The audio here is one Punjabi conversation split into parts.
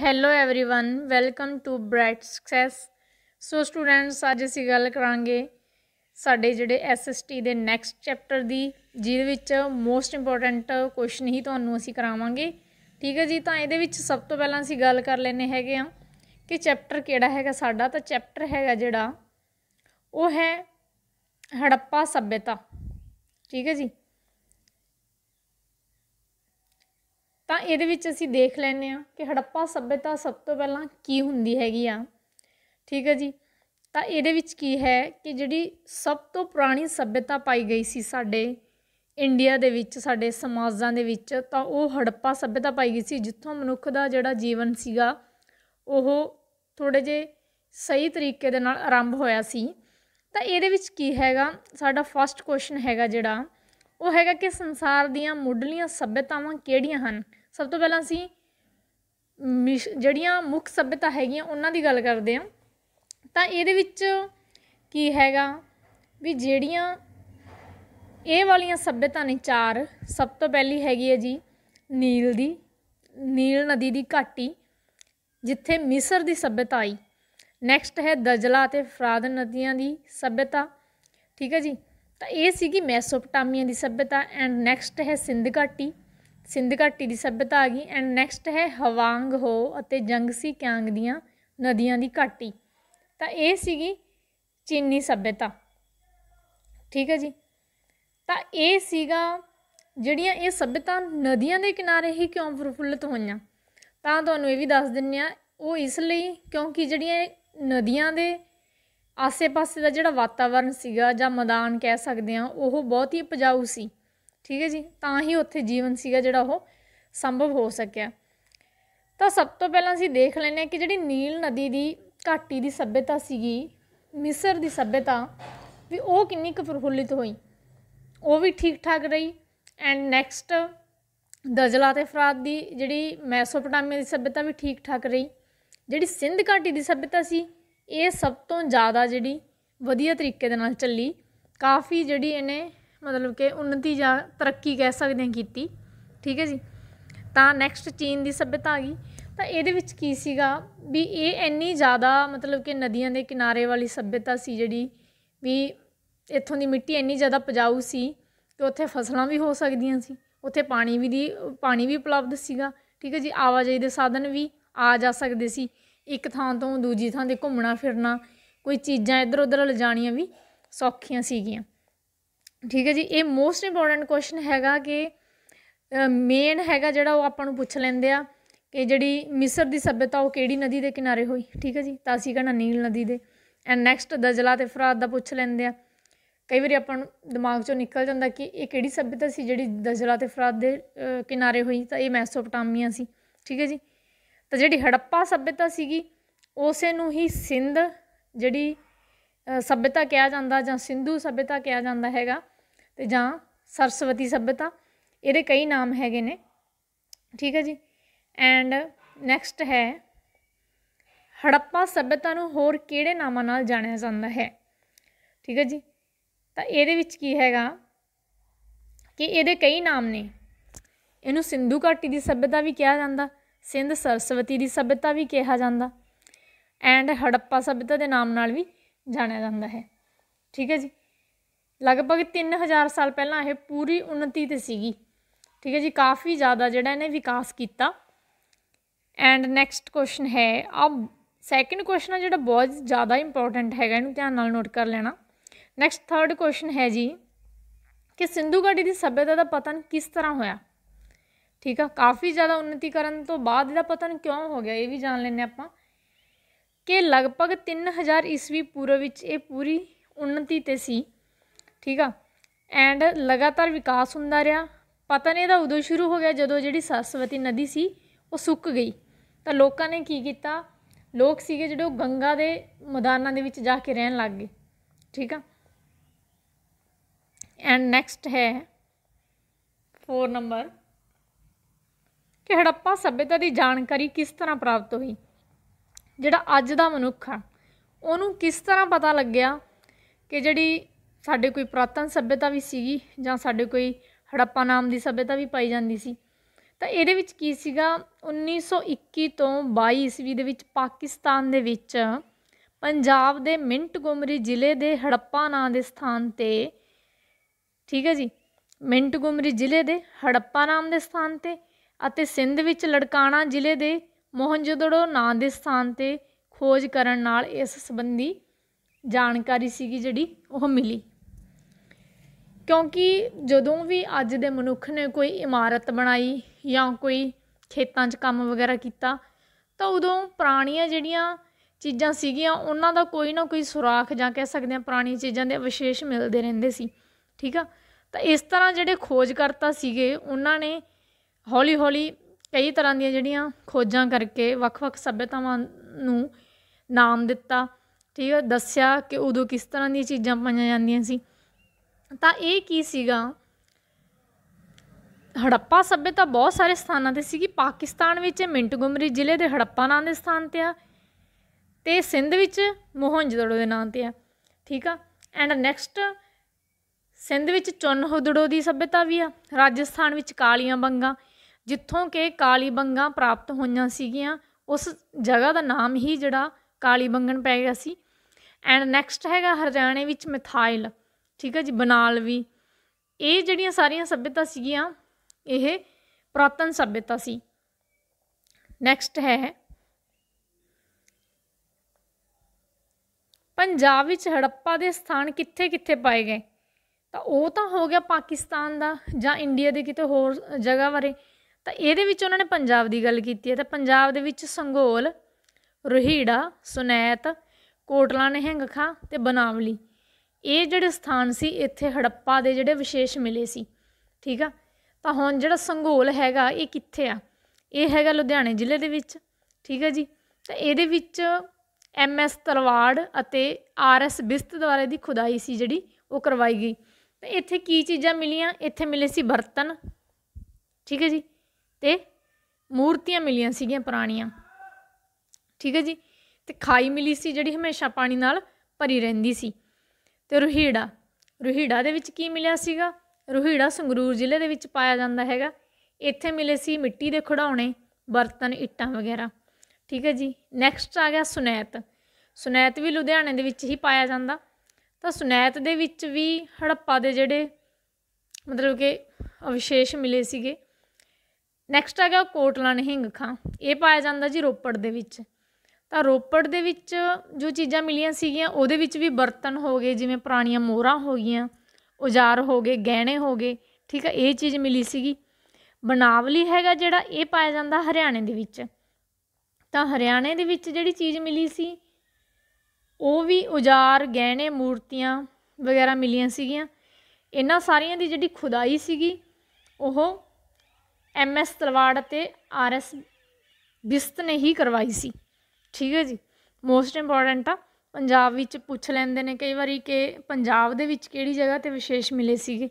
hello everyone welcome to Bright Success so students ਅੱਜ ਅਸੀਂ ਗੱਲ ਕਰਾਂਗੇ ਸਾਡੇ ਜਿਹੜੇ ਐਸਐਸਟੀ ਦੇ ਨੈਕਸਟ ਚੈਪਟਰ ਦੀ ਜਿਹਦੇ ਵਿੱਚ ਮੋਸਟ ਇੰਪੋਰਟੈਂਟ ਕੁਐਸਚਨ ਹੀ ਤੁਹਾਨੂੰ ਅਸੀਂ ਕਰਾਵਾਂਗੇ ਠੀਕ ਹੈ ਜੀ ਤਾਂ ਇਹਦੇ ਵਿੱਚ ਸਭ ਤੋਂ ਪਹਿਲਾਂ ਅਸੀਂ ਗੱਲ ਕਰ ਲੈਨੇ ਹੈਗੇ ਆ ਕਿ ਚੈਪਟਰ ਕਿਹੜਾ ਹੈਗਾ ਸਾਡਾ ਤਾਂ ਚੈਪਟਰ ਹੈਗਾ ਜਿਹੜਾ ਉਹ ਹੈ ਹੜੱਪਾ ਸਭਿਅਤਾ ਠੀਕ ਹੈ ਜੀ ਤਾਂ ਇਹਦੇ ਵਿੱਚ ਅਸੀਂ ਦੇਖ ਲੈਨੇ ਆ ਕਿ ਹੜੱਪਾ ਸੱਭਿਅਤਾ ਸਭ ਤੋਂ ਪਹਿਲਾਂ ਕੀ ਹੁੰਦੀ ਹੈਗੀ ਆ ਠੀਕ ਹੈ ਜੀ ਤਾਂ ਇਹਦੇ ਵਿੱਚ ਕੀ ਹੈ ਕਿ ਜਿਹੜੀ ਸਭ ਤੋਂ ਪੁਰਾਣੀ ਸੱਭਿਅਤਾ ਪਾਈ ਗਈ ਸੀ ਸਾਡੇ ਇੰਡੀਆ ਦੇ ਵਿੱਚ ਸਾਡੇ ਸਮਾਜਾਂ ਦੇ ਵਿੱਚ ਤਾਂ ਉਹ ਹੜੱਪਾ ਸੱਭਿਅਤਾ ਪਾਈ ਗਈ ਸੀ ਜਿੱਥੋਂ ਮਨੁੱਖ ਦਾ ਜਿਹੜਾ ਜੀਵਨ ਸੀਗਾ ਉਹ ਥੋੜੇ ਜੇ ਸਹੀ ਤਰੀਕੇ ਦੇ ਨਾਲ ਆਰੰਭ ਹੋਇਆ ਸੀ ਤਾਂ ਇਹਦੇ ਵਿੱਚ ਕੀ ਹੈਗਾ ਸਾਡਾ ਫਸਟ ਕੁਐਸਚਨ ਹੈਗਾ ਜਿਹੜਾ ਉਹ ਹੈਗਾ ਕਿ ਸੰਸਾਰ ਦੀਆਂ ਮੁੱਢਲੀਆਂ ਸੱਭਿਅਤਾਵਾਂ ਕਿਹੜੀਆਂ ਹਨ ਸਭ ਤੋਂ ਪਹਿਲਾਂ ਅਸੀਂ ਜਿਹੜੀਆਂ ਮੁੱਖ ਸੱਭਿਅਤਾ ਹੈਗੀਆਂ ਉਹਨਾਂ ਦੀ ਗੱਲ ਕਰਦੇ ਹਾਂ ਤਾਂ ਇਹਦੇ ਵਿੱਚ ਕੀ ਹੈਗਾ ਵੀ ਜਿਹੜੀਆਂ ਇਹ ਵਾਲੀਆਂ ਸੱਭਿਅਤਾ ਨੇ ਚਾਰ ਸਭ ਤੋਂ ਪਹਿਲੀ ਹੈਗੀ ਹੈ ਜੀ ਨੀਲ ਦੀ ਨੀਲ ਨਦੀ ਦੀ ਘਾਟੀ ਜਿੱਥੇ ਮਿਸਰ ਦੀ ਸੱਭਿਅਤਾ ਆਈ ਨੈਕਸਟ ਹੈ ਦਜਲਾ ਅਤੇ ਫਰਾਦ ਨਦੀਆਂ ਦੀ ਸੱਭਿਅਤਾ ਠੀਕ ਹੈ ਜੀ ਤਾਂ ਇਹ ਸੀਗੀ ਮੈਸੋਪਟਾਮੀਆ ਦੀ ਸੱਭਿਅਤਾ ਐਂਡ ਨੈਕਸਟ ਹੈ ਸਿੰਧ ਘਾਟੀ ਸਿੰਧ ਘਾਟੀ ਦੀ ਸੱਭਿਅਤਾ ਆ ਗਈ ਐਂਡ ਨੈਕਸਟ ਹੈ ਹਵਾਂਗ ਹੋ ਅਤੇ ਜੰਗਸੀ ਕਿਆਂਗ ਦੀਆਂ ਨਦੀਆਂ ਦੀ ਘਾਟੀ ਤਾਂ ਇਹ ਸੀਗੀ ਚੀਨੀ ਸੱਭਿਅਤਾ ਠੀਕ ਹੈ ਜੀ ਤਾਂ ਇਹ ਸੀਗਾ ਜਿਹੜੀਆਂ ਇਹ ਸੱਭਿਅਤਾ ਨਦੀਆਂ ਦੇ ਕਿਨਾਰੇ ਹੀ ਕਿਉਂ ਪ੍ਰਫੁੱਲਤ ਹੋਈਆਂ ਤਾਂ ਤੁਹਾਨੂੰ ਇਹ ਵੀ ਦੱਸ ਦਿੰਨੇ ਆ ਉਹ ਇਸ ਲਈ ਕਿਉਂਕਿ ਜਿਹੜੀਆਂ ਨਦੀਆਂ ਦੇ ਆਸੇ-ਪਾਸੇ ਦਾ ਜਿਹੜਾ ਵਾਤਾਵਰਣ ਸੀਗਾ ਜਾਂ ਮੈਦਾਨ ਕਹਿ ਸਕਦੇ ਆ ਉਹ ਬਹੁਤ ਹੀ ਉਪਜਾਊ ਸੀ ਠੀਕ ਹੈ ਜੀ ਤਾਂ ਹੀ ਉੱਥੇ ਜੀਵਨ ਸੀਗਾ ਜਿਹੜਾ ਉਹ ਸੰਭਵ ਹੋ ਸਕਿਆ ਤਾਂ ਸਭ ਤੋਂ ਪਹਿਲਾਂ ਅਸੀਂ ਦੇਖ ਲੈਨੇ ਕਿ ਜਿਹੜੀ ਨੀਲ ਨਦੀ ਦੀ ਘਾਟੀ ਦੀ ਸੱਭਿਅਤਾ ਸੀਗੀ ਮਿਸਰ ਦੀ ਸੱਭਿਅਤਾ ਵੀ ਉਹ ਕਿੰਨੀ ਕੁ ਫਰਹੁਲਿਤ ਹੋਈ ਉਹ ਵੀ ਠੀਕ ਠਾਕ ਰਹੀ ਐਂਡ ਨੈਕਸਟ ਦਜਲਾ ਤੇ ਫਰਾਦ ਦੀ ਜਿਹੜੀ ਮੈਸੋਪੋਟਾਮੀਆ ਦੀ ਸੱਭਿਅਤਾ ਵੀ ਠੀਕ ਠਾਕ ਰਹੀ ਜਿਹੜੀ ਸਿੰਧ ਘਾਟੀ ਦੀ ਸੱਭਿਅਤਾ ਸੀ ਇਹ ਸਭ ਤੋਂ ਜ਼ਿਆਦਾ ਜਿਹੜੀ ਵਧੀਆ ਤਰੀਕੇ ਦੇ ਨਾਲ ਚੱਲੀ ਕਾਫੀ ਜਿਹੜੀ ਇਹਨੇ ਮਤਲਬ ਕਿ ਉੱਨਤੀ ਜਾਂ ਤਰੱਕੀ ਕਹਿ ਸਕਦੇ ਹਾਂ ਕੀਤੀ ਠੀਕ ਹੈ ਜੀ ਤਾਂ ਨੈਕਸਟ ਚੀਨ ਦੀ ਸਭਿਅਤਾ ਆ ਗਈ ਤਾਂ ਇਹਦੇ ਵਿੱਚ ਕੀ ਸੀਗਾ ਵੀ ਇਹ ਇੰਨੀ ਜ਼ਿਆਦਾ ਮਤਲਬ ਕਿ ਨਦੀਆਂ ਦੇ ਕਿਨਾਰੇ ਵਾਲੀ ਸਭਿਅਤਾ ਸੀ ਜਿਹੜੀ ਵੀ ਇੱਥੋਂ ਦੀ ਮਿੱਟੀ ਇੰਨੀ ਜ਼ਿਆਦਾ ਪਜਾਊ ਸੀ ਕਿ ਉੱਥੇ ਫਸਲਾਂ ਵੀ ਹੋ ਸਕਦੀਆਂ ਸੀ ਉੱਥੇ ਪਾਣੀ ਵੀ ਦੀ ਪਾਣੀ ਵੀ ਉਪਲਬਧ ਸੀਗਾ ਠੀਕ ਹੈ ਜੀ ਆਵਾਜਾਈ ਦੇ ਸਾਧਨ ਵੀ ਆ ਜਾ ਸਕਦੇ ਸੀ ਇੱਕ ਥਾਂ ਤੋਂ ਦੂਜੀ ਥਾਂ ਤੇ ਘੁੰਮਣਾ ਫਿਰਨਾ ਕੋਈ ਚੀਜ਼ਾਂ ਇੱਧਰ ਉੱਧਰ ਲਿਜਾਣੀਆਂ ਵੀ ਸੌਖੀਆਂ ਸੀਗੀਆਂ ਠੀਕ ਹੈ ਜੀ ਇਹ ਮੋਸਟ ਇੰਪੋਰਟੈਂਟ ਕੁਐਸਚਨ ਹੈਗਾ ਕਿ ਮੇਨ ਹੈਗਾ ਜਿਹੜਾ ਉਹ ਆਪਾਂ ਨੂੰ ਪੁੱਛ ਲੈਂਦੇ ਆ ਕਿ ਜਿਹੜੀ ਮਿਸਰ ਦੀ ਸਭਿਅਤਾ ਉਹ ਕਿਹੜੀ ਨਦੀ ਦੇ ਕਿਨਾਰੇ ਹੋਈ ਠੀਕ ਹੈ ਜੀ ਤਾਂ ਅਸੀਂ ਕਹਣਾ ਨੀਲ ਨਦੀ ਦੇ ਐਂਡ ਨੈਕਸਟ ਦਜਲਾ ਤੇ ਫਰਾਤ ਦਾ ਪੁੱਛ ਲੈਂਦੇ ਆ ਕਈ ਵਾਰੀ ਆਪਾਂ ਨੂੰ ਦਿਮਾਗ ਚੋਂ ਨਿਕਲ ਜਾਂਦਾ ਕਿ ਇਹ ਕਿਹੜੀ ਸਭਿਅਤਾ ਸੀ ਜਿਹੜੀ ਦਜਲਾ ਤੇ ਫਰਾਤ ਦੇ ਕਿਨਾਰੇ ਹੋਈ ਤਾਂ ਇਹ ਮੈਸੋਪੋਟਾਮੀਆ ਸੀ ਠੀਕ ਹੈ ਜੀ ਤਾਂ ਜਿਹੜੀ ਹੜੱਪਾ ਸਭਿਅਤਾ ਸੀਗੀ ਉਸੇ ਨੂੰ ਹੀ ਸਿੰਧ ਜਿਹੜੀ ਸਭਿਅਤਾ ਕਿਹਾ ਜਾਂਦਾ ਜਾਂ ਸਿੰਧੂ ਸਭਿਅਤਾ ਕਿਹਾ ਜਾਂਦਾ ਹੈਗਾ ਤੇ ਜਾਂ ਸਰਸਵਤੀ ਸਭਿਤਾ ਇਹਦੇ ਕਈ ਨਾਮ ਹੈਗੇ ਨੇ ਠੀਕ ਹੈ ਜੀ ਐਂਡ ਨੈਕਸਟ ਹੈ ਹੜੱਪਾ ਸਭਿਤਾ ਨੂੰ ਹੋਰ ਕਿਹੜੇ ਨਾਮਾਂ ਨਾਲ ਜਾਣਿਆ ਜਾਂਦਾ ਹੈ ਠੀਕ ਹੈ ਜੀ ਤਾਂ ਇਹਦੇ ਵਿੱਚ ਕੀ ਹੈਗਾ ਕਿ ਇਹਦੇ ਕਈ ਨਾਮ ਨੇ ਇਹਨੂੰ ਸਿੰਧੂ ਘਾਟੀ ਦੀ ਸਭਿਤਾ ਵੀ ਕਿਹਾ ਜਾਂਦਾ ਸਿੰਧ ਸਰਸਵਤੀ ਦੀ ਸਭਿਤਾ ਵੀ ਕਿਹਾ ਜਾਂਦਾ ਐਂਡ ਹੜੱਪਾ ਸਭਿਤਾ ਦੇ ਨਾਮ ਨਾਲ ਵੀ ਜਾਣਿਆ ਜਾਂਦਾ ਹੈ ਠੀਕ ਹੈ ਜੀ ਲਗਭਗ 3000 ਸਾਲ ਪਹਿਲਾਂ ਇਹ ਪੂਰੀ ਉન્નਤੀ ਤੇ ਸੀਗੀ ਠੀਕ ਹੈ ਜੀ ਕਾਫੀ ਜ਼ਿਆਦਾ ਜਿਹੜਾ ਇਹਨੇ ਵਿਕਾਸ ਕੀਤਾ ਐਂਡ ਨੈਕਸਟ ਕੁਐਸਚਨ ਹੈ ਆ ਸੈਕਿੰਡ ਕੁਐਸਚਨ ਜਿਹੜਾ ਬਹੁਤ ਜ਼ਿਆਦਾ ਇੰਪੋਰਟੈਂਟ ਹੈਗਾ ਇਹਨੂੰ ਧਿਆਨ ਨਾਲ ਨੋਟ ਕਰ ਲੈਣਾ ਨੈਕਸਟ ਥਰਡ ਕੁਐਸਚਨ ਹੈ ਜੀ ਕਿ ਸਿੰਧੂ ਘਾਟੀ ਦੀ ਸਭਿਅਤਾ ਦਾ ਪਤਨ ਕਿਸ ਤਰ੍ਹਾਂ ਹੋਇਆ ਠੀਕ ਆ ਕਾਫੀ ਜ਼ਿਆਦਾ ਉન્નਤੀ ਕਰਨ ਤੋਂ ਬਾਅਦ ਇਹਦਾ ਪਤਨ ਕਿਉਂ ਹੋ ਗਿਆ ਇਹ ਵੀ ਜਾਣ ਲੈਣੇ ਆਪਾਂ ਕਿ ਲਗਭਗ 3000 ਈਸਵੀ ਪੂਰਵ ਵਿੱਚ ਇਹ ਪੂਰੀ ਉન્નਤੀ ਤੇ ਸੀ ਠੀਕ ਆ ਐਂਡ ਲਗਾਤਾਰ ਵਿਕਾਸ ਹੁੰਦਾ ਰਿਹਾ ਪਤਾ ਨਹੀਂ ਇਹਦਾ ਉਦੋਂ ਸ਼ੁਰੂ ਹੋ ਗਿਆ ਜਦੋਂ ਜਿਹੜੀ ਸਰਸਵਤੀ ਨਦੀ ਸੀ ਉਹ ਸੁੱਕ ਗਈ ਤਾਂ ਲੋਕਾਂ ਨੇ ਕੀ ਕੀਤਾ ਲੋਕ ਸੀਗੇ ਜਿਹੜੇ ਉਹ ਗੰਗਾ ਦੇ ਮੈਦਾਨਾਂ ਦੇ ਵਿੱਚ ਜਾ ਕੇ ਰਹਿਣ ਲੱਗ ਗਏ ਠੀਕ ਆ ਐਂਡ ਨੈਕਸਟ ਹੈ 4 ਨੰਬਰ ਕਿ ਹੜੱਪਾ ਸਭਿਅਤਾ ਦੀ ਜਾਣਕਾਰੀ ਕਿਸ ਤਰ੍ਹਾਂ ਪ੍ਰਾਪਤ ਹੋਈ ਜਿਹੜਾ ਅੱਜ ਦਾ ਮਨੁੱਖ ਆ ਉਹਨੂੰ ਕਿਸ ਤਰ੍ਹਾਂ ਪਤਾ ਲੱਗਿਆ ਕਿ ਜਿਹੜੀ ਸਾਡੇ ਕੋਈ ਪ੍ਰਾਤਨ ਸੱਭਿਅਤਾ ਵੀ ਸੀਗੀ ਜਾਂ ਸਾਡੇ ਕੋਈ ਹੜੱਪਾ ਨਾਮ ਦੀ ਸੱਭਿਅਤਾ ਵੀ ਪਾਈ ਜਾਂਦੀ ਸੀ ਤਾਂ ਇਹਦੇ ਵਿੱਚ ਕੀ ਸੀਗਾ 1921 ਤੋਂ 22 ਈਸਵੀ ਦੇ ਵਿੱਚ ਪਾਕਿਸਤਾਨ ਦੇ ਵਿੱਚ ਪੰਜਾਬ ਦੇ ਮਿੰਟ ਗੁਮਰੀ ਜ਼ਿਲ੍ਹੇ ਦੇ ਹੜੱਪਾ ਨਾਂ ਦੇ ਸਥਾਨ ਤੇ ਠੀਕ ਹੈ ਜੀ ਮਿੰਟ ਗੁਮਰੀ ਜ਼ਿਲ੍ਹੇ ਦੇ ਹੜੱਪਾ ਨਾਮ ਦੇ ਸਥਾਨ ਤੇ ਅਤੇ ਸਿੰਧ ਵਿੱਚ ਲੜਕਾਣਾ ਜ਼ਿਲ੍ਹੇ ਦੇ ਮੋਹਨਜੋਦੜੋ ਨਾਂ ਦੇ ਸਥਾਨ ਤੇ ਖੋਜ ਕਰਨ ਨਾਲ ਇਸ ਸੰਬੰਧੀ ਜਾਣਕਾਰੀ ਸੀਗੀ ਜਿਹੜੀ ਉਹ ਮਿਲੀ ਕਿਉਂਕਿ ਜਦੋਂ ਵੀ ਅੱਜ ਦੇ ਮਨੁੱਖ ਨੇ ਕੋਈ ਇਮਾਰਤ ਬਣਾਈ ਜਾਂ ਕੋਈ ਖੇਤਾਂ 'ਚ ਕੰਮ ਵਗੈਰਾ ਕੀਤਾ ਤਾਂ ਉਦੋਂ ਪੁਰਾਣੀਆਂ ਜਿਹੜੀਆਂ ਚੀਜ਼ਾਂ ਸੀਗੀਆਂ ਉਹਨਾਂ ਦਾ ਕੋਈ ਨਾ ਕੋਈ ਸੁਰਾਖ ਜਾਂ ਕਹਿ ਸਕਦੇ ਆ ਪੁਰਾਣੀ ਚੀਜ਼ਾਂ ਦੇ ਵਿਸ਼ੇਸ਼ ਮਿਲਦੇ ਰਹਿੰਦੇ ਸੀ ਠੀਕ ਆ ਤਾਂ ਇਸ ਤਰ੍ਹਾਂ ਜਿਹੜੇ ਖੋਜਕਰਤਾ ਸੀਗੇ ਉਹਨਾਂ ਨੇ ਹੌਲੀ ਹੌਲੀ ਕਈ ਤਰ੍ਹਾਂ ਦੀਆਂ ਜਿਹੜੀਆਂ ਖੋਜਾਂ ਕਰਕੇ ਵੱਖ-ਵੱਖ ਸਭਿਅਤਾਵਾਂ ਨੂੰ ਨਾਮ ਦਿੱਤਾ ਠੀਕ ਹੈ ਦੱਸਿਆ ਕਿ ਉਦੋਂ ਕਿਸ ਤਰ੍ਹਾਂ ਦੀਆਂ ਚੀਜ਼ਾਂ ਪਾਈਆਂ ਜਾਂਦੀਆਂ ਸੀ ਤਾਂ ਇਹ ਕੀ ਸੀਗਾ ਹੜੱਪਾ ਸਭਿਅਤਾ ਬਹੁਤ ਸਾਰੇ ਸਥਾਨਾਂ ਤੇ ਸੀਗੀ ਪਾਕਿਸਤਾਨ ਵਿੱਚ ਮਿੰਟਗੁਮਰੀ ਜ਼ਿਲ੍ਹੇ ਦੇ ਹੜੱਪਾ ਨਾਂ ਦੇ ਸਥਾਨ ਤੇ ਆ ਤੇ ਸਿੰਧ ਵਿੱਚ ਮੋਹਨਜੋਦੜੋ ਦੇ ਨਾਂ ਤੇ ਆ ਠੀਕ ਆ ਐਂਡ ਨੈਕਸਟ ਸਿੰਧ ਵਿੱਚ ਚੁਨਹੁਦੜੋ ਦੀ ਸਭਿਅਤਾ ਵੀ ਆ ਰਾਜਸਥਾਨ ਵਿੱਚ ਕਾਲੀਆਂ ਬੰਗਾ ਜਿੱਥੋਂ ਕਿ ਕਾਲੀ ਬੰਗਾ ਪ੍ਰਾਪਤ ਹੋਈਆਂ ਸੀਗੀਆਂ ਉਸ ਜਗ੍ਹਾ ਦਾ ਨਾਮ ਹੀ ਜਿਹੜਾ ਕਾਲੀ ਬੰਗਣ ਪੈ ਗਿਆ ਸੀ ਐਂਡ ਨੈਕਸਟ ਹੈਗਾ ਹਰਿਆਣੇ ਵਿੱਚ ਮਿਥਾਈਲ ਠੀਕ ਹੈ ਜੀ ਬਨਾਲਵੀ ਇਹ ਜਿਹੜੀਆਂ ਸਾਰੀਆਂ ਸਭਿਅਤਾ ਸੀਗੀਆਂ ਇਹ ਪ੍ਰਾਤਨ ਸਭਿਅਤਾ ਸੀ ਨੈਕਸਟ ਹੈ ਪੰਜਾਬ ਵਿੱਚ ਹੜੱਪਾ ਦੇ ਸਥਾਨ ਕਿੱਥੇ-ਕਿੱਥੇ ਪਾਏ ਗਏ ਤਾਂ ਉਹ ਤਾਂ ਹੋ ਗਿਆ ਪਾਕਿਸਤਾਨ ਦਾ ਜਾਂ ਇੰਡੀਆ ਦੇ ਕਿਤੇ ਹੋਰ ਜਗ੍ਹਾ ਬਾਰੇ ਤਾਂ ਇਹਦੇ ਵਿੱਚ ਉਹਨਾਂ ਨੇ ਪੰਜਾਬ ਦੀ ਗੱਲ ਕੀਤੀ ਹੈ ਤਾਂ ਪੰਜਾਬ ਦੇ ਵਿੱਚ ਸੰਗੋਲ ਰੋਹੀੜਾ ਸੁਨੈਤ ਕੋਟਲਾ ਨੇ ਤੇ ਬਨਾਵਲੀ ਇਹ ਜਿਹੜੇ ਸਥਾਨ ਸੀ ਇੱਥੇ ਹੜੱਪਾ ਦੇ ਜਿਹੜੇ ਵਿਸ਼ੇਸ਼ ਮਿਲੇ ਸੀ ਠੀਕ ਆ ਤਾਂ ਹੁਣ ਜਿਹੜਾ ਸੰਘੋਲ ਹੈਗਾ ਇਹ ਕਿੱਥੇ ਆ ਇਹ ਹੈਗਾ ਲੁਧਿਆਣੇ ਜ਼ਿਲ੍ਹੇ ਦੇ ਵਿੱਚ ਠੀਕ ਹੈ ਜੀ ਤਾਂ ਇਹਦੇ ਵਿੱਚ ਐਮ ਐਸ ਤਲਵਾੜ ਅਤੇ ਆਰ ਐਸ ਬਿਸਤ ਦੁਆਰਾ ਦੀ ਖੁਦਾਈ ਸੀ ਜਿਹੜੀ ਉਹ ਕਰਵਾਈ ਗਈ ਤੇ ਇੱਥੇ ਕੀ ਚੀਜ਼ਾਂ ਮਿਲੀਆਂ ਇੱਥੇ ਮਿਲੇ ਸੀ ਬਰਤਨ ਠੀਕ ਹੈ ਜੀ ਤੇ ਮੂਰਤੀਆਂ ਮਿਲੀਆਂ ਸੀਗੀਆਂ ਪੁਰਾਣੀਆਂ ਠੀਕ ਹੈ ਜੀ ਤੇ ਖਾਈ ਮਿਲੀ ਸੀ ਜਿਹੜੀ ਹਮੇਸ਼ਾ ਪਾਣੀ ਨਾਲ ਭਰੀ ਰਹਿੰਦੀ ਸੀ ਤੇ ਰੋਹੀੜਾ ਰੋਹੀੜਾ ਦੇ ਵਿੱਚ ਕੀ ਮਿਲਿਆ ਸੀਗਾ ਰੋਹੀੜਾ ਸੰਗਰੂਰ ਜ਼ਿਲ੍ਹੇ ਦੇ ਵਿੱਚ ਪਾਇਆ ਜਾਂਦਾ ਹੈਗਾ ਇੱਥੇ ਮਿਲੇ ਸੀ ਮਿੱਟੀ ਦੇ ਖਿਡੌਣੇ ਬਰਤਨ ਇੱਟਾਂ ਵਗੈਰਾ ਠੀਕ ਹੈ ਜੀ ਨੈਕਸਟ ਆ ਗਿਆ ਸੁਨੈਤ ਸੁਨੈਤ ਵੀ ਲੁਧਿਆਣੇ ਦੇ ਵਿੱਚ ਹੀ ਪਾਇਆ ਜਾਂਦਾ ਤਾਂ ਸੁਨੈਤ ਦੇ ਵਿੱਚ ਵੀ ਹੜੱਪਾ ਦੇ ਜਿਹੜੇ ਮਤਲਬ ਕਿ ਅਵਿਸ਼ੇਸ਼ ਮਿਲੇ ਸੀਗੇ ਨੈਕਸਟ ਆ ਗਿਆ ਕੋਟਲਾ ਨਹਿੰਗ ਖਾਂ ਇਹ ਪਾਇਆ ਜਾਂਦਾ ਜੀ ਰੋਪੜ ਦੇ ਵਿੱਚ ਤਾਂ ਰੋਪੜ ਦੇ ਵਿੱਚ ਜੋ ਚੀਜ਼ਾਂ ਮਿਲੀਆਂ ਸੀਗੀਆਂ ਉਹਦੇ ਵਿੱਚ ਵੀ ਬਰਤਨ ਹੋ ਗਏ ਜਿਵੇਂ ਪੁਰਾਣੀਆਂ ਮੋਹਰਾਂ ਹੋ ਗਈਆਂ ਔਜ਼ਾਰ ਹੋ ਗਏ ਗਹਿਣੇ ਹੋ ਗਏ ਠੀਕ ਆ ਇਹ ਚੀਜ਼ ਮਿਲੀ ਸੀਗੀ ਬਨਾਵਲੀ ਹੈਗਾ ਜਿਹੜਾ ਇਹ ਪਾਇਆ ਜਾਂਦਾ ਹਰਿਆਣੇ ਦੇ ਵਿੱਚ ਤਾਂ ਹਰਿਆਣੇ ਦੇ ਵਿੱਚ ਜਿਹੜੀ ਚੀਜ਼ ਮਿਲੀ ਸੀ ਉਹ ਵੀ ਔਜ਼ਾਰ ਗਹਿਣੇ ਮੂਰਤੀਆਂ ਵਗੈਰਾ ਮਿਲੀਆਂ ਸੀਗੀਆਂ ਇਹਨਾਂ ਸਾਰੀਆਂ ਦੀ ਜਿਹੜੀ ਖੁਦਾਈ ਸੀਗੀ ਉਹ ਐਮਐਸ ਤਲਵਾੜ ਤੇ ਆਰਐਸ ਬਿਸਤ ਨੇ ਹੀ ਕਰਵਾਈ ਸੀ ਠੀਕ ਹੈ ਜੀ ਮੋਸਟ ਇੰਪੋਰਟੈਂਟ ਆ ਪੰਜਾਬ ਵਿੱਚ ਪੁੱਛ ਲੈਂਦੇ ਨੇ ਕਈ ਵਾਰੀ ਕਿ ਪੰਜਾਬ ਦੇ ਵਿੱਚ ਕਿਹੜੀ ਜਗ੍ਹਾ ਤੇ ਵਿਸ਼ੇਸ਼ ਮਿਲੇ ਸੀਗੇ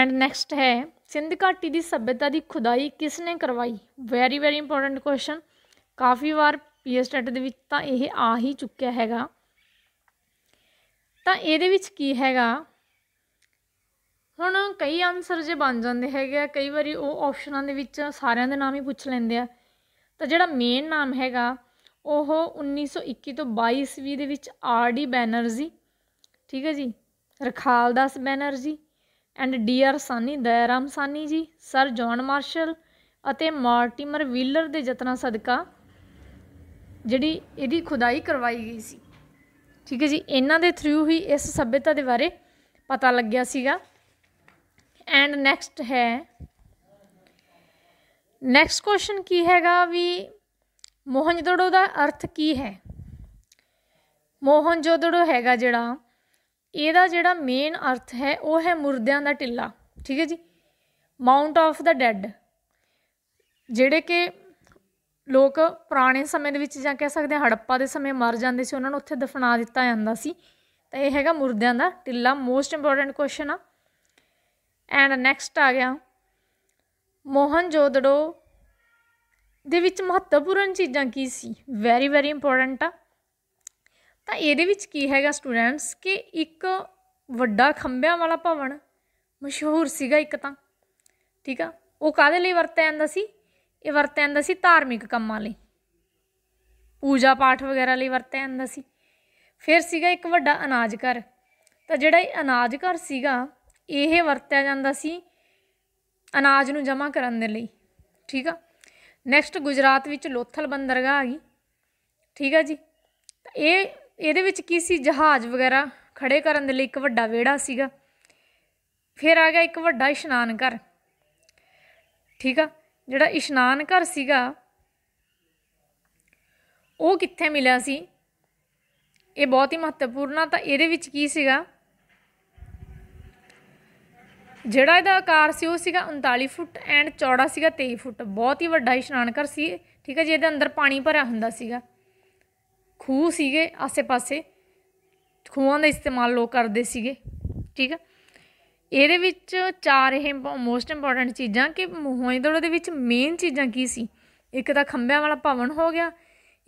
ਐਂਡ ਨੈਕਸਟ ਹੈ ਸਿੰਧ ਘਾਟੀ ਦੀ ਸਭਿਅਤਾ ਦੀ ਖੁਦਾਈ ਕਿਸ ਨੇ ਕਰਵਾਈ ਵੈਰੀ ਵੈਰੀ ਇੰਪੋਰਟੈਂਟ ਕੁਐਸਚਨ ਕਾਫੀ ਵਾਰ ਪੀਐਸਟੈਟ ਦੇ ਵਿੱਚ ਤਾਂ ਇਹ ਆ ਹੀ ਚੁੱਕਿਆ ਹੈਗਾ ਤਾਂ ਇਹਦੇ ਵਿੱਚ ਕੀ ਹੈਗਾ ਹੁਣ ਕਈ ਆਨਸਰ ਜੇ ਬਣ ਜਾਂਦੇ ਹੈਗੇ ਆ ਕਈ ਵਾਰੀ ਉਹ ਆਪਸ਼ਨਾਂ ਦੇ ਵਿੱਚ ਸਾਰਿਆਂ ਦੇ ਨਾਮ ਹੀ ਪੁੱਛ ਲੈਂਦੇ ਆ ਤਾਂ ਜਿਹੜਾ ਮੇਨ ਨਾਮ ਹੈਗਾ ਉਹ 1921 ਤੋਂ 22 ਵੀ ਦੇ ਵਿੱਚ ਆਰ ਡੀ ਬੈਨਰਜੀ ਠੀਕ ਹੈ ਜੀ Rakhaldas Banerjee and D R Sahni Dayaram Sahni ji sir John martial ਅਤੇ ਮਾਰਟਿਮਰ ਵੀਲਰ ਦੇ ਯਤਨਾਂ ਸਦਕਾ ਜਿਹੜੀ ਇਹਦੀ ਖੁਦਾਈ ਕਰਵਾਈ ਗਈ ਸੀ ਠੀਕ ਹੈ ਜੀ ਇਹਨਾਂ ਦੇ ਥਰੂ ਹੀ ਇਸ ਸਭਿਅਤਾ ਦੇ ਬਾਰੇ ਪਤਾ ਲੱਗਿਆ ਸੀਗਾ ਐਂਡ ਨੈਕਸਟ ਹੈ ਨੈਕਸਟ ਕੁਐਸਚਨ ਕੀ ਹੈਗਾ ਵੀ ਮੋਹਨਜੋਦੜੋ ਦਾ ਅਰਥ ਕੀ ਹੈ ਮੋਹਨਜੋਦੜੋ ਹੈਗਾ ਜਿਹੜਾ ਇਹਦਾ ਜਿਹੜਾ ਮੇਨ ਅਰਥ ਹੈ ਉਹ ਹੈ ਮੁਰਦਿਆਂ ਦਾ ਟਿੱਲਾ ਠੀਕ ਹੈ ਜੀ ਮਾਉਂਟ ਆਫ ਦਾ ਡੈੱਡ ਜਿਹੜੇ ਕਿ ਲੋਕ ਪੁਰਾਣੇ ਸਮੇਂ ਦੇ ਵਿੱਚ ਜਾਂ ਕਹਿ ਸਕਦੇ ਹਾਂ ਹੜੱਪਾ ਦੇ ਸਮੇਂ ਮਰ ਜਾਂਦੇ ਸੀ ਉਹਨਾਂ ਨੂੰ ਉੱਥੇ ਦਫਨਾ ਦਿੱਤਾ ਜਾਂਦਾ ਸੀ ਤਾਂ ਇਹ ਹੈਗਾ ਮੁਰਦਿਆਂ ਦਾ ਟਿੱਲਾ ਮੋਸਟ ਇੰਪੋਰਟੈਂਟ ਕੁਐਸਚਨ ਆ ਐਂਡ ਨੈਕਸਟ ਆ ਗਿਆ ਮੋਹਨਜੋਦੜੋ ਦੇ ਵਿੱਚ ਮਹੱਤਵਪੂਰਨ ਚੀਜ਼ਾਂ ਕੀ ਸੀ ਵੈਰੀ ਵੈਰੀ ਇੰਪੋਰਟੈਂਟ ਆ ਤਾਂ ਇਹਦੇ ਵਿੱਚ ਕੀ ਹੈਗਾ ਸਟੂਡੈਂਟਸ ਕਿ ਇੱਕ ਵੱਡਾ ਖੰਭਿਆਂ ਵਾਲਾ ਭਵਨ ਮਸ਼ਹੂਰ ਸੀਗਾ ਇੱਕ ਤਾਂ ਠੀਕ ਆ ਉਹ ਕਾਦੇ ਲਈ ਵਰਤਿਆ ਜਾਂਦਾ ਸੀ ਇਹ ਵਰਤਿਆ ਜਾਂਦਾ ਸੀ ਧਾਰਮਿਕ ਕੰਮਾਂ ਲਈ ਪੂਜਾ ਪਾਠ ਵਗੈਰਾ ਲਈ ਵਰਤਿਆ ਜਾਂਦਾ ਸੀ ਫਿਰ ਸੀਗਾ ਇੱਕ ਵੱਡਾ ਅਨਾਜ ਘਰ ਤਾਂ ਜਿਹੜਾ ਇਹ ਅਨਾਜ ਘਰ ਸੀਗਾ ਇਹ ਵਰਤਿਆ ਜਾਂਦਾ ਸੀ ਅਨਾਜ ਨੂੰ ਜਮ੍ਹਾਂ ਕਰਨ ਦੇ ਲਈ ਠੀਕ ਆ ਨੈਕਸਟ ਗੁਜਰਾਤ ਵਿੱਚ ਲੋਥਲ ਬੰਦਰਗਾਹ ਆ ਗਈ ਠੀਕ ਆ ਜੀ ਇਹ ਇਹਦੇ ਵਿੱਚ ਕੀ ਸੀ ਜਹਾਜ਼ ਵਗੈਰਾ ਖੜੇ ਕਰਨ ਦੇ ਲਈ ਇੱਕ ਵੱਡਾ ਵਿਹੜਾ ਸੀਗਾ ਫਿਰ ਆ ਗਿਆ ਇੱਕ ਵੱਡਾ ਇਸ਼ਨਾਨ ਘਰ ਠੀਕ ਆ ਜਿਹੜਾ ਇਸ਼ਨਾਨ ਘਰ ਸੀਗਾ ਉਹ ਕਿੱਥੇ ਮਿਲਿਆ ਸੀ ਇਹ ਬਹੁਤ ਹੀ ਮਹੱਤਵਪੂਰਨ ਆ ਤਾਂ ਇਹਦੇ ਵਿੱਚ ਕੀ ਸੀਗਾ ਜਿਹੜਾ ਇਹਦਾ ਆਕਾਰ ਸੀ ਉਹ ਸੀਗਾ 39 ਫੁੱਟ ਐਂਡ ਚੌੜਾ ਸੀਗਾ 23 ਫੁੱਟ ਬਹੁਤ ਹੀ ਵੱਡਾ ਇਸ਼ਨਾਨ ਘਰ ਸੀ ਠੀਕ ਹੈ ਜੀ ਇਹਦੇ ਅੰਦਰ ਪਾਣੀ ਭਰਿਆ ਹੁੰਦਾ ਸੀਗਾ ਖੂਹ ਸੀਗੇ ਆਸੇ-ਪਾਸੇ ਖੂਹਾਂ ਦਾ ਇਸਤੇਮਾਲ ਲੋਕ ਕਰਦੇ ਸੀਗੇ ਠੀਕ ਹੈ ਇਹਦੇ ਵਿੱਚ ਚਾਰ ਇਹ ਮੋਸਟ ਇੰਪੋਰਟੈਂਟ ਚੀਜ਼ਾਂ ਕਿ ਮੋਹਨਜੋਦੜੋ ਦੇ ਵਿੱਚ ਮੇਨ ਚੀਜ਼ਾਂ ਕੀ ਸੀ ਇੱਕ ਤਾਂ ਖੰਭਿਆਂ ਵਾਲਾ ਭਵਨ ਹੋ ਗਿਆ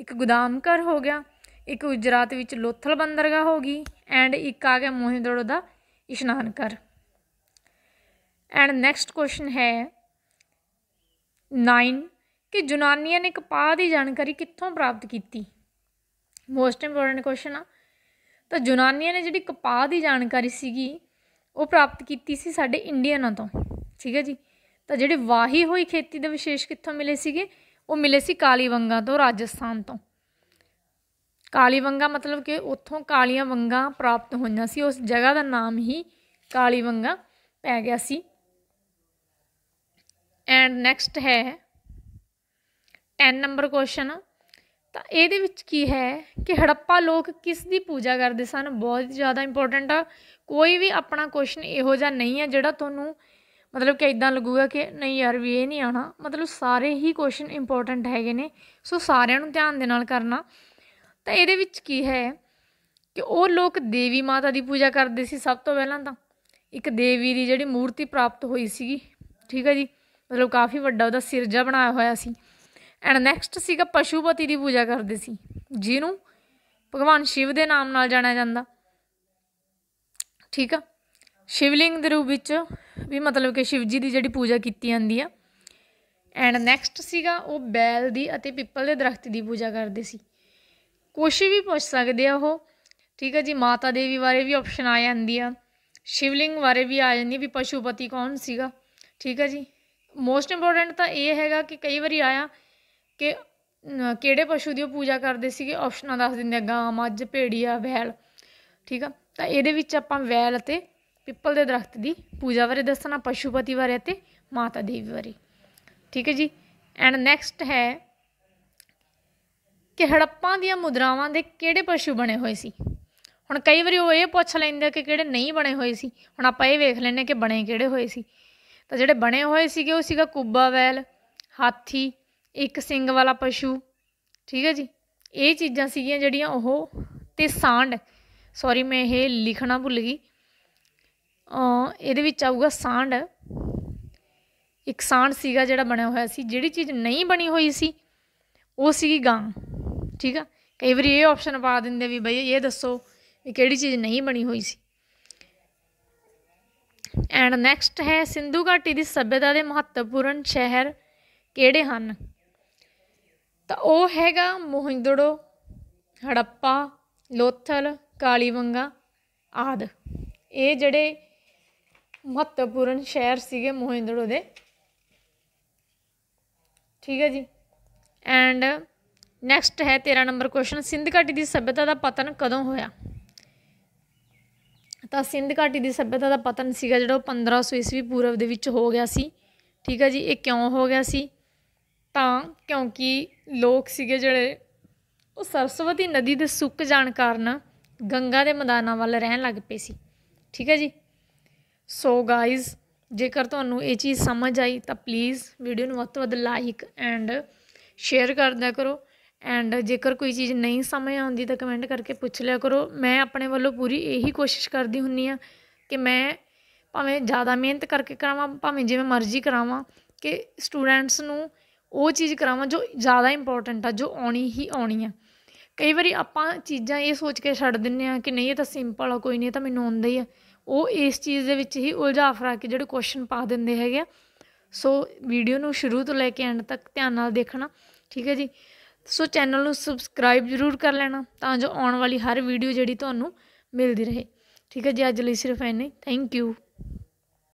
ਇੱਕ ਗੋਦਾਮ ਘਰ ਹੋ ਗਿਆ ਇੱਕ ਗੁਜਰਾਤ ਵਿੱਚ ਲੋਥਲ ਬੰਦਰਗਾਹ ਹੋ ਗਈ ਐਂਡ ਇੱਕ ਆ ਗਿਆ ਮੋਹਿੰਦੜੋ ਦਾ ਇਸ਼ਨਾਨ ਘਰ ਐਂਡ ਨੈਕਸਟ ਕੁਐਸਚਨ ਹੈ 9 ਕਿ ਜੁਨਾਨੀਆਂ ਨੇ ਕਪਾਹ ਦੀ ਜਾਣਕਾਰੀ ਕਿੱਥੋਂ ਪ੍ਰਾਪਤ ਕੀਤੀ ਮੋਸਟ ਇੰਪੋਰਟੈਂਟ ਕੁਐਸਚਨ ਆ ਤਾਂ ਜੁਨਾਨੀਆਂ ਨੇ ਜਿਹੜੀ ਕਪਾਹ ਦੀ ਜਾਣਕਾਰੀ ਸੀਗੀ ਉਹ ਪ੍ਰਾਪਤ ਕੀਤੀ ਸੀ ਸਾਡੇ ਇੰਡੀਅਨਾਂ ਤੋਂ ਠੀਕ ਹੈ ਜੀ ਤਾਂ ਜਿਹੜੇ ਵਾਹੀ ਹੋਈ ਖੇਤੀ ਦੇ ਵਿਸ਼ੇਸ਼ ਕਿੱਥੋਂ ਮਿਲੇ ਸੀਗੇ ਉਹ ਮਿਲੇ ਸੀ ਕਾਲੀ ਵੰਗਾ ਤੋਂ ਰਾਜਸਥਾਨ ਤੋਂ ਕਾਲੀ ਵੰਗਾ ਮਤਲਬ ਕਿ ਉੱਥੋਂ ਕਾਲੀਆਂ ਵੰਗਾ ਪ੍ਰਾਪਤ ਹੋਈਆਂ ਸੀ ਉਸ ਜਗ੍ਹਾ ਦਾ ਨਾਮ ਹੀ ਕਾਲੀ ਵੰਗਾ ਪੈ ਗਿਆ ਸੀ ਐਂਡ ਨੈਕਸਟ ਹੈ 10 ਨੰਬਰ ਕੁਐਸਚਨ ਤਾਂ ਇਹਦੇ ਵਿੱਚ ਕੀ ਹੈ ਕਿ ਹੜੱਪਾ ਲੋਕ ਕਿਸ ਦੀ ਪੂਜਾ ਕਰਦੇ ਸਨ ਬਹੁਤ ਜ਼ਿਆਦਾ ਇੰਪੋਰਟੈਂਟ ਆ ਕੋਈ ਵੀ ਆਪਣਾ ਕੁਐਸਚਨ ਇਹੋ ਜਿਹਾ ਨਹੀਂ ਹੈ ਜਿਹੜਾ ਤੁਹਾਨੂੰ ਮਤਲਬ ਕਿ ਇਦਾਂ ਲੱਗੂਗਾ ਕਿ ਨਹੀਂ ਯਾਰ ਵੀ ਇਹ ਨਹੀਂ ਆਣਾ ਮਤਲਬ ਸਾਰੇ ਹੀ ਕੁਐਸਚਨ ਇੰਪੋਰਟੈਂਟ ਹੈਗੇ ਨੇ ਸੋ ਸਾਰਿਆਂ ਨੂੰ ਧਿਆਨ ਦੇ ਨਾਲ ਕਰਨਾ ਤਾਂ ਇਹਦੇ ਵਿੱਚ ਕੀ ਹੈ ਕਿ ਉਹ ਲੋਕ ਦੇਵੀ ਮਾਤਾ ਦੀ ਪੂਜਾ ਕਰਦੇ ਸੀ ਸਭ ਤੋਂ ਪਹਿਲਾਂ ਤਾਂ ਇੱਕ ਦੇਵੀ ਦੀ ਜਿਹੜੀ ਮੂਰਤੀ ਪ੍ਰਾਪਤ ਹੋਈ ਸੀਗੀ ਠੀਕ ਹੈ ਜੀ ਮਤਲਬ ਕਾਫੀ ਵੱਡਾ ਉਹਦਾ ਸਿਰਜਾ ਬਣਾਇਆ ਹੋਇਆ ਸੀ ਐਂਡ ਨੈਕਸਟ ਸੀਗਾ ਪਸ਼ੂਪਤੀ ਦੀ ਪੂਜਾ ਕਰਦੇ ਸੀ ਜਿਹਨੂੰ ਭਗਵਾਨ ਸ਼ਿਵ ਦੇ ਨਾਮ ਨਾਲ ਜਾਣਿਆ ਜਾਂਦਾ ਠੀਕ ਆ ਸ਼ਿਵਲਿੰਗ ਦੇ ਰੂਪ ਵਿੱਚ ਵੀ ਮਤਲਬ ਕਿ ਸ਼ਿਵ ਜੀ ਦੀ ਜਿਹੜੀ ਪੂਜਾ ਕੀਤੀ ਜਾਂਦੀ ਆ ਐਂਡ ਨੈਕਸਟ ਸੀਗਾ ਉਹ ਬੈਲ ਦੀ ਅਤੇ ਪਿੱਪਲ ਦੇ ਦਰਖਤ ਦੀ ਪੂਜਾ ਕਰਦੇ ਸੀ ਕੁਛ ਵੀ ਪੁੱਛ ਸਕਦੇ ਆ ਉਹ ਠੀਕ ਆ ਜੀ ਮਾਤਾ ਦੇਵੀ ਬਾਰੇ ਵੀ ਆਪਸ਼ਨ ਆ ਜਾਂਦੀ ਆ ਸ਼ਿਵਲਿੰਗ ਬਾਰੇ ਵੀ ਆ ਜਾਂਦੀ ਵੀ ਪਸ਼ੂਪਤੀ ਕੌਣ ਸੀਗਾ ਠੀਕ ਆ ਜੀ ਮੋਸਟ ਇੰਪੋਰਟੈਂਟ ਤਾਂ ਇਹ ਹੈਗਾ ਕਿ ਕਈ ਵਾਰੀ ਆਇਆ ਕਿ ਕਿਹੜੇ ਪਸ਼ੂ ਦੀ ਉਹ ਪੂਜਾ ਕਰਦੇ ਸੀਗੇ ਆਪਸ਼ਨਾਂ ਦੱਸ ਦਿੰਦੇ ਆ ਗਾਂ ਮੱਝ ਭੇੜੀਆ ਵੈਲ ਠੀਕ ਆ ਤਾਂ ਇਹਦੇ ਵਿੱਚ ਆਪਾਂ ਵੈਲ ਅਤੇ ਪਿੱਪਲ ਦੇ ਦਰਖਤ ਦੀ ਪੂਜਾ ਬਾਰੇ ਦੱਸਣਾ ਪਸ਼ੂਪਤੀ ਬਾਰੇ ਅਤੇ ਮਾਤਾ ਦੇਵੀ ਬਾਰੇ ਠੀਕ ਹੈ ਜੀ ਐਂਡ ਨੈਕਸਟ ਹੈ ਕਿ ਹੜੱਪਾਂ ਦੀਆਂ ਮੁਦਰਾਵਾਂ ਦੇ ਕਿਹੜੇ ਪਸ਼ੂ ਬਣੇ ਹੋਏ ਸੀ ਹੁਣ ਕਈ ਵਾਰੀ ਉਹ ਇਹ ਪੁੱਛ ਲੈਂਦੇ ਕਿ ਕਿਹੜੇ ਨਹੀਂ ਬਣੇ ਹੋਏ ਸੀ ਹੁਣ ਆਪਾਂ ਇਹ ਵੇਖ ਲੈਨੇ ਕਿ ਬਣੇ ਕਿਹੜੇ ਹੋਏ ਸੀ ਤਾਂ ਜਿਹੜੇ ਬਣੇ ਹੋਏ ਸੀਗੇ ਉਹ ਸੀਗਾ ਕੁੱਬਾ ਵੈਲ ਹਾਥੀ ਇੱਕ ਸਿੰਗ ਵਾਲਾ ਪਸ਼ੂ ਠੀਕ ਹੈ ਜੀ ਇਹ ਚੀਜ਼ਾਂ ਸੀਗੀਆਂ ਜਿਹੜੀਆਂ ਉਹ ਤੇ ਸਾਂਡ ਸੌਰੀ ਮੈਂ ਇਹ ਲਿਖਣਾ ਭੁੱਲ ਗਈ ਇਹਦੇ ਵਿੱਚ ਆਊਗਾ ਸਾਂਡ ਇੱਕ ਸਾਂਡ ਸੀਗਾ ਜਿਹੜਾ ਬਣਿਆ ਹੋਇਆ ਸੀ ਜਿਹੜੀ ਚੀਜ਼ ਨਹੀਂ ਬਣੀ ਹੋਈ ਸੀ ਉਹ ਸੀਗੀ ਗਾਂ ਠੀਕ ਹੈ ਕਈ ਵਾਰੀ ਇਹ ਆਪਸ਼ਨ ਪਾ ਦਿੰਦੇ ਵੀ ਬਈ ਇਹ ਦੱਸੋ ਇਹ ਕਿਹੜੀ ਚੀਜ਼ ਨਹੀਂ ਬਣੀ ਹੋਈ ਸੀ ਐਂਡ ਨੈਕਸਟ ਹੈ ਸਿੰਧੂ ਘਾਟੀ ਦੀ ਸਭਿਅਤਾ ਦੇ ਮਹੱਤਵਪੂਰਨ ਸ਼ਹਿਰ ਕਿਹੜੇ ਹਨ ਤਾਂ ਉਹ ਹੈਗਾ ਮੋਹਿੰਦੜੋ ਹੜੱਪਾ ਲੋਥਲ ਕਾਲੀਵੰਗਾ ਆਦ ਇਹ ਜਿਹੜੇ ਮਹੱਤਵਪੂਰਨ ਸ਼ਹਿਰ ਸੀਗੇ ਮੋਹਿੰਦੜੋ ਦੇ ਠੀਕ ਹੈ ਜੀ ਐਂਡ ਨੈਕਸਟ ਹੈ 13 ਨੰਬਰ ਕੁਐਸਚਨ ਸਿੰਧ ਘਾਟੀ ਦੀ ਸਭਿਅਤਾ ਦਾ ਪਤਨ ਕਦੋਂ ਹੋਇਆ ਤਾਂ ਸਿੰਧ ਘਾਟੀ ਦੀ ਸੱਭਿਅਤਾ ਦਾ ਪਤਨ ਸੀਗਾ ਜਿਹੜਾ ਉਹ 1500 ਈਸਵੀ ਪੂਰਵ ਦੇ ਵਿੱਚ ਹੋ ਗਿਆ ਸੀ ਠੀਕ ਹੈ ਜੀ ਇਹ ਕਿਉਂ ਹੋ ਗਿਆ ਸੀ ਤਾਂ ਕਿਉਂਕਿ ਲੋਕ ਸੀਗੇ ਜਿਹੜੇ ਉਹ ਸਰਸਵਤੀ ਨਦੀ ਦੇ ਸੁੱਕ ਜਾਣ ਕਾਰਨ ਗੰਗਾ ਦੇ ਮੈਦਾਨਾਂ ਵੱਲ ਰਹਿਣ ਲੱਗ ਪਏ ਸੀ ਠੀਕ ਹੈ ਜੀ ਸੋ ਗਾਇਜ਼ ਜੇਕਰ ਤੁਹਾਨੂੰ ਇਹ ਚੀਜ਼ ਸਮਝ ਆਈ ਤਾਂ ਪਲੀਜ਼ ਵੀਡੀਓ ਨੂੰ ਵੱਧ ਤੋਂ ਵੱਧ ਲਾਈਕ ਐਂਡ ਸ਼ੇਅਰ ਕਰਦਿਆ ਕਰੋ ਐਂਡ ਜੇਕਰ ਕੋਈ ਚੀਜ਼ ਨਹੀਂ ਸਮਝ ਆਉਂਦੀ ਤਾਂ ਕਮੈਂਟ ਕਰਕੇ ਪੁੱਛ ਲਿਆ ਕਰੋ ਮੈਂ ਆਪਣੇ ਵੱਲੋਂ ਪੂਰੀ ਇਹੀ ਕੋਸ਼ਿਸ਼ ਕਰਦੀ ਹੁੰਨੀ ਆ ਕਿ ਮੈਂ ਭਾਵੇਂ ਜ਼ਿਆਦਾ ਮਿਹਨਤ ਕਰਕੇ ਕਰਾਵਾਂ ਭਾਵੇਂ ਜਿਵੇਂ ਮਰਜ਼ੀ ਕਰਾਵਾਂ ਕਿ ਸਟੂਡੈਂਟਸ ਨੂੰ ਉਹ ਚੀਜ਼ ਕਰਾਵਾਂ ਜੋ ਜ਼ਿਆਦਾ ਇੰਪੋਰਟੈਂਟ ਆ ਜੋ ਆਉਣੀ ਹੀ ਆਉਣੀ ਆ ਕਈ ਵਾਰੀ ਆਪਾਂ ਚੀਜ਼ਾਂ ਇਹ ਸੋਚ ਕੇ ਛੱਡ ਦਿੰਨੇ ਆ ਕਿ ਨਹੀਂ ਇਹ ਤਾਂ ਸਿੰਪਲ ਆ ਕੋਈ ਨਹੀਂ ਤਾਂ ਮੈਨੂੰ ਆਉਂਦਾ ਹੀ ਆ ਉਹ ਇਸ ਚੀਜ਼ ਦੇ ਵਿੱਚ ਹੀ ਉਲਝਾ ਫਰਾ ਕੇ ਜਿਹੜੇ ਕੁਐਸਚਨ ਪਾ ਦਿੰਦੇ ਹੈਗੇ ਸੋ ਵੀਡੀਓ ਨੂੰ ਸ਼ੁਰੂ ਤੋਂ ਲੈ ਕੇ ਐਂਡ ਤੱਕ ਧਿਆਨ ਨਾਲ ਦੇਖਣਾ ਠੀਕ ਹੈ ਜੀ ਸੋ ਚੈਨਲ ਨੂੰ ਸਬਸਕ੍ਰਾਈਬ ਜ਼ਰੂਰ ਕਰ ਲੈਣਾ ਤਾਂ ਜੋ ਆਉਣ ਵਾਲੀ ਹਰ ਵੀਡੀਓ ਜਿਹੜੀ ਤੁਹਾਨੂੰ ਮਿਲਦੀ ਰਹੇ ਠੀਕ ਹੈ ਜੀ ਅੱਜ ਲਈ ਸਿਰਫ ਇੰਨੇ ਥੈਂਕ ਯੂ